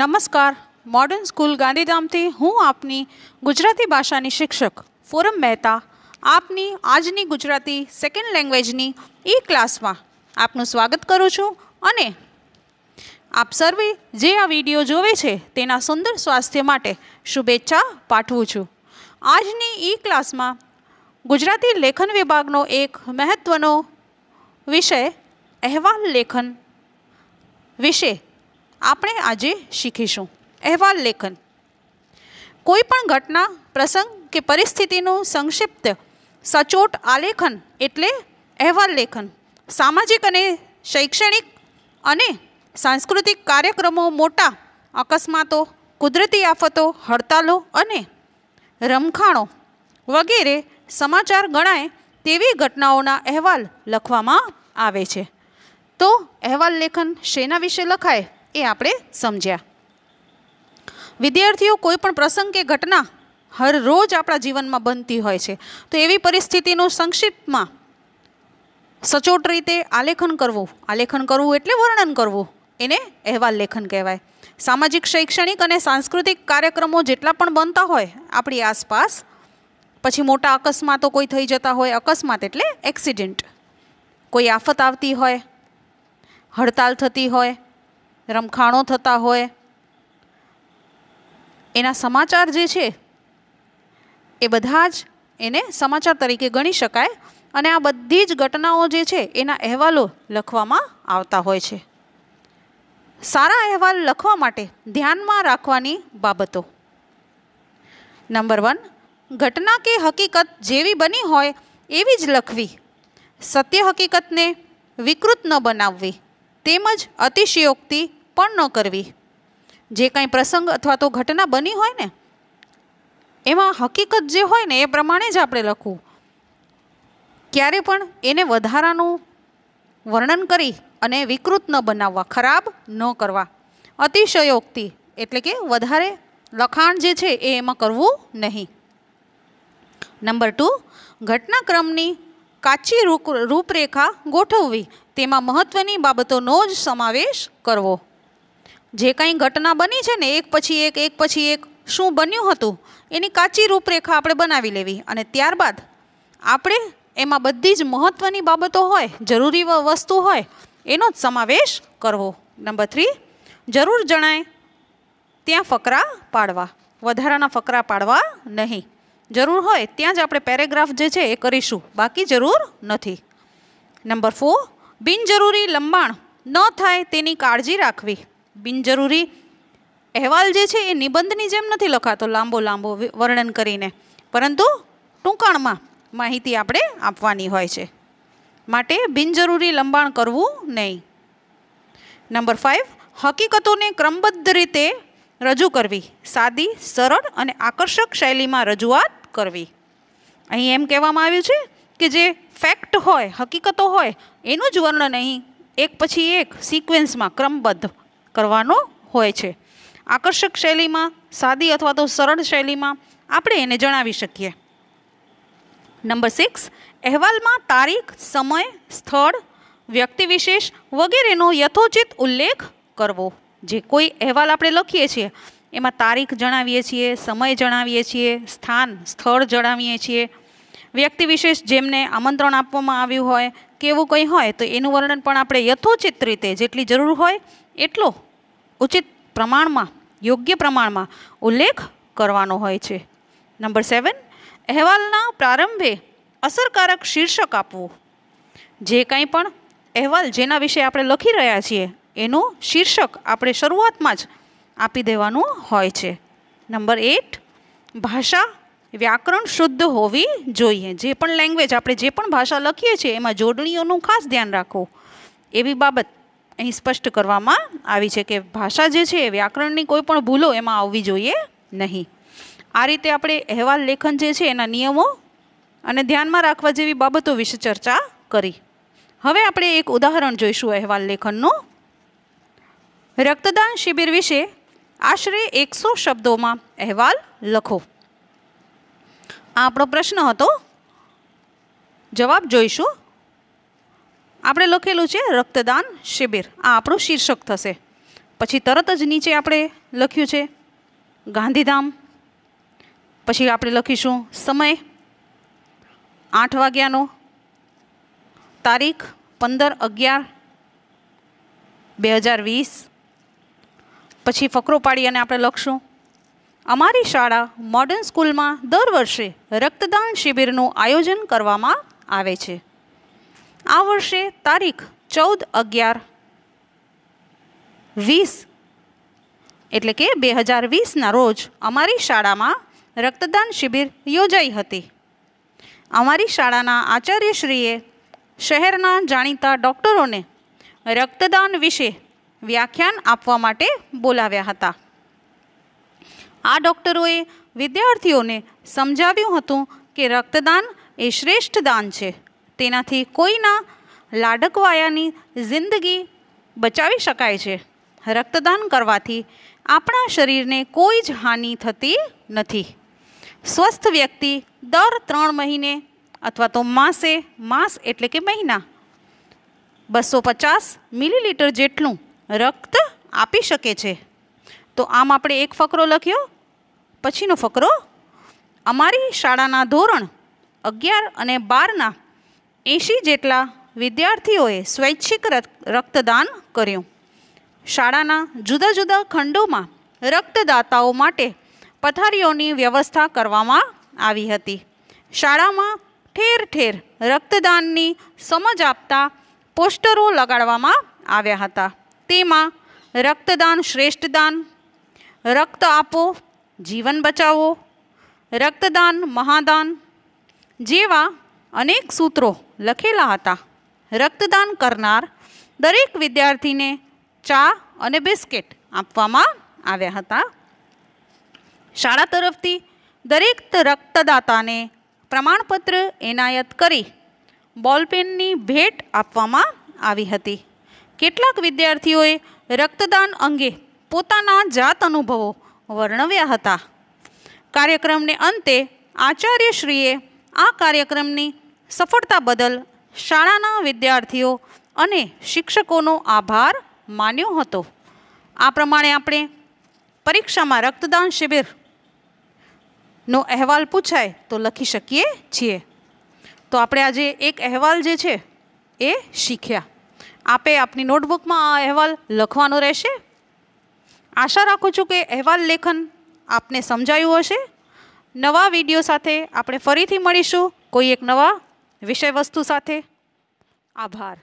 નમસ્કાર modern school ગાંધીધામથી હું આપની ગુજરાતી ભાષાની શિક્ષક ફોરમ મહેતા આપની આજની ગુજરાતી સેકન્ડ લેંગ્વેજની ઈ ક્લાસમાં આપનું સ્વાગત કરું છું અને આપ સર્વે જે આ વિડીયો જોવે છે તેના સુંદર સ્વાસ્થ્ય માટે શુભેચ્છા પાઠવું છું આજની ઈ ક્લાસમાં ગુજરાતી લેખન વિભાગનો એક મહત્ત્વનો વિષય અહેવાલ લેખન વિશે આપણે આજે શીખીશું અહેવાલ લેખન કોઈ પણ ઘટના પ્રસંગ કે પરિસ્થિતિનું સંક્ષિપ્ત સચોટ આલેખન એટલે અહેવાલ લેખન સામાજિક અને શૈક્ષણિક અને સાંસ્કૃતિક કાર્યક્રમો મોટા અકસ્માતો કુદરતી આફતો હડતાલો અને રમખાણો વગેરે સમાચાર ગણાય તેવી ઘટનાઓના અહેવાલ લખવામાં આવે છે તો અહેવાલ લેખન શેના વિશે લખાય એ આપણે સમજ્યા વિદ્યાર્થીઓ કોઈ પણ પ્રસંગ કે ઘટના હરરોજ આપણા જીવનમાં બનતી હોય છે તો એવી પરિસ્થિતિનું સંક્ષિપ્તમાં સચોટ રીતે આલેખન કરવું આલેખન કરવું એટલે વર્ણન કરવું એને અહેવાલ લેખન કહેવાય સામાજિક શૈક્ષણિક અને સાંસ્કૃતિક કાર્યક્રમો જેટલા પણ બનતા હોય આપણી આસપાસ પછી મોટા અકસ્માતો કોઈ થઈ જતા હોય અકસ્માત એટલે એક્સિડન્ટ કોઈ આફત આવતી હોય હડતાલ થતી હોય રમખાણો થતા હોય એના સમાચાર જે છે એ બધા જ એને સમાચાર તરીકે ગણી શકાય અને આ બધી જ ઘટનાઓ જે છે એના અહેવાલો લખવામાં આવતા હોય છે સારા અહેવાલ લખવા માટે ધ્યાનમાં રાખવાની બાબતો નંબર વન ઘટના કે હકીકત જેવી બની હોય એવી જ લખવી સત્ય હકીકતને વિકૃત ન બનાવવી તેમજ અતિશયોક્તિ પણ ન કરવી જે કાંઈ પ્રસંગ અથવા તો ઘટના બની હોય ને એમાં હકીકત જે હોય ને એ પ્રમાણે જ આપણે લખવું ક્યારે પણ એને વધારાનું વર્ણન કરી અને વિકૃત ન બનાવવા ખરાબ ન કરવા અતિશયોક્તિ એટલે કે વધારે લખાણ જે છે એ એમાં કરવું નહીં નંબર ટુ ઘટનાક્રમની કાચી રૂપરેખા ગોઠવવી તેમાં મહત્ત્વની બાબતોનો જ સમાવેશ કરવો જે કંઈ ઘટના બની છે ને એક પછી એક એક પછી એક શું બન્યું હતું એની કાચી રૂપરેખા આપણે બનાવી લેવી અને ત્યારબાદ આપણે એમાં બધી જ મહત્ત્વની બાબતો હોય જરૂરી વસ્તુ હોય એનો જ સમાવેશ કરવો નંબર થ્રી જરૂર જણાય ત્યાં ફકરા પાડવા વધારાના ફકરા પાડવા નહીં જરૂર હોય ત્યાં જ આપણે પેરેગ્રાફ જે છે એ કરીશું બાકી જરૂર નથી નંબર ફોર બિનજરૂરી લંબાણ ન થાય તેની કાળજી રાખવી બિનજરૂરી અહેવાલ જે છે એ નિબંધની જેમ નથી લખાતો લાંબો લાંબો વર્ણન કરીને પરંતુ ટૂંકાણમાં માહિતી આપણે આપવાની હોય છે માટે બિનજરૂરી લંબાણ કરવું નહીં નંબર ફાઇવ હકીકતોને ક્રમબદ્ધ રીતે રજૂ કરવી સાદી સરળ અને આકર્ષક શૈલીમાં રજૂઆત કરવી અહીં એમ કહેવામાં આવ્યું છે કે જે ફેક્ટ હોય હકીકતો હોય એનું જ વર્ણન અહીં એક પછી એક સિક્વન્સમાં ક્રમબદ્ધ કરવાનો હોય છે આકર્ષક શૈલીમાં સાદી અથવા તો સરળ શૈલીમાં આપણે એને જણાવી શકીએ નંબર સિક્સ અહેવાલમાં તારીખ સમય સ્થળ વ્યક્તિ વિશેષ વગેરેનો યથોચિત ઉલ્લેખ કરવો જે કોઈ અહેવાલ આપણે લખીએ છીએ એમાં તારીખ જણાવીએ છીએ સમય જણાવીએ છીએ સ્થાન સ્થળ જણાવીએ છીએ વ્યક્તિ વિશેષ જેમને આમંત્રણ આપવામાં આવ્યું હોય કે એવું કંઈ હોય તો એનું વર્ણન પણ આપણે યથોચિત રીતે જેટલી જરૂર હોય એટલો ઉચિત પ્રમાણમાં યોગ્ય પ્રમાણમાં ઉલ્લેખ કરવાનો હોય છે નંબર સેવન અહેવાલના પ્રારંભે અસરકારક શીર્ષક આપવું જે કંઈ પણ અહેવાલ જેના વિશે આપણે લખી રહ્યા છીએ એનું શીર્ષક આપણે શરૂઆતમાં જ આપી દેવાનું હોય છે નંબર એટ ભાષા વ્યાકરણ શુદ્ધ હોવી જોઈએ જે પણ લેંગ્વેજ આપણે જે પણ ભાષા લખીએ છીએ એમાં જોડણીઓનું ખાસ ધ્યાન રાખવું એવી બાબત અહીં સ્પષ્ટ કરવામાં આવી છે કે ભાષા જે છે વ્યાકરણની કોઈ પણ ભૂલો એમાં આવવી જોઈએ નહીં આ રીતે આપણે અહેવાલ લેખન જે છે એના નિયમો અને ધ્યાનમાં રાખવા જેવી બાબતો વિશે ચર્ચા કરી હવે આપણે એક ઉદાહરણ જોઈશું અહેવાલ લેખનનું રક્તદાન શિબિર વિશે આશરે એકસો શબ્દોમાં અહેવાલ લખો આ આપણો પ્રશ્ન હતો જવાબ જોઈશું આપણે લખેલું છે રક્તદાન શિબિર આ આપણું શીર્ષક થશે પછી તરત જ નીચે આપણે લખ્યું છે ગાંધીધામ પછી આપણે લખીશું સમય આઠ વાગ્યાનો તારીખ પંદર અગિયાર બે હજાર વીસ પછી ફકરો પાડી અને આપણે લખશું અમારી શાળા મોડર્ન સ્કૂલમાં દર વર્ષે રક્તદાન શિબિરનું આયોજન કરવામાં આવે છે આ વર્ષે તારીખ ચૌદ અગિયાર વીસ એટલે કે બે હજાર વીસના રોજ અમારી શાળામાં રક્તદાન શિબિર યોજાઈ હતી અમારી શાળાના આચાર્યશ્રીએ શહેરના જાણીતા ડૉક્ટરોને રક્તદાન વિશે વ્યાખ્યાન આપવા માટે બોલાવ્યા હતા આ ડૉક્ટરોએ વિદ્યાર્થીઓને સમજાવ્યું હતું કે રક્તદાન એ શ્રેષ્ઠ દાન છે તેનાથી કોઈના લાડકવાયાની જિંદગી બચાવી શકાય છે રક્તદાન કરવાથી આપણા શરીરને કોઈ જ હાનિ થતી નથી સ્વસ્થ વ્યક્તિ દર ત્રણ મહિને અથવા તો માસે માસ એટલે કે મહિના બસો પચાસ મિલીલીટર જેટલું રક્ત આપી શકે છે તો આમ આપણે એક ફકરો લખ્યો પછીનો ફકરો અમારી શાળાના ધોરણ અગિયાર અને બારના એંશી જેટલા વિદ્યાર્થીઓએ સ્વૈચ્છિક રક્તદાન કર્યું શાળાના જુદા જુદા ખંડોમાં રક્તદાતાઓ માટે પથારીઓની વ્યવસ્થા કરવામાં આવી હતી શાળામાં ઠેર ઠેર રક્તદાનની સમજ આપતા પોસ્ટરો લગાડવામાં આવ્યા હતા તેમાં રક્તદાન શ્રેષ્ઠ દાન રક્ત આપો જીવન બચાવો રક્તદાન મહાદાન જેવા અનેક સૂત્રો લખેલા હતા રક્તદાન કરનાર દરેક વિદ્યાર્થીને ચા અને બિસ્કિટ આપવામાં આવ્યા હતા શાળા તરફથી દરેક રક્તદાતાને પ્રમાણપત્ર એનાયત કરી બોલપેનની ભેટ આપવામાં આવી હતી કેટલાક વિદ્યાર્થીઓએ રક્તદાન અંગે પોતાના જાત અનુભવો વર્ણવ્યા હતા કાર્યક્રમને અંતે આચાર્યશ્રીએ આ કાર્યક્રમની સફળતા બદલ શાળાના વિદ્યાર્થીઓ અને શિક્ષકોનો આભાર માન્યો હતો આ પ્રમાણે આપણે પરીક્ષામાં રક્તદાન શિબિર નો અહેવાલ પૂછાય તો લખી શકીએ છીએ તો આપણે આજે એક અહેવાલ જે છે એ શીખ્યા આપે આપની નોટબુકમાં આ અહેવાલ લખવાનો રહેશે આશા રાખું છું કે અહેવાલ લેખન આપને સમજાયું હશે નવા વિડીયો સાથે આપણે ફરીથી મળીશું કોઈ એક નવા વિષય વસ્તુ સાથે આભાર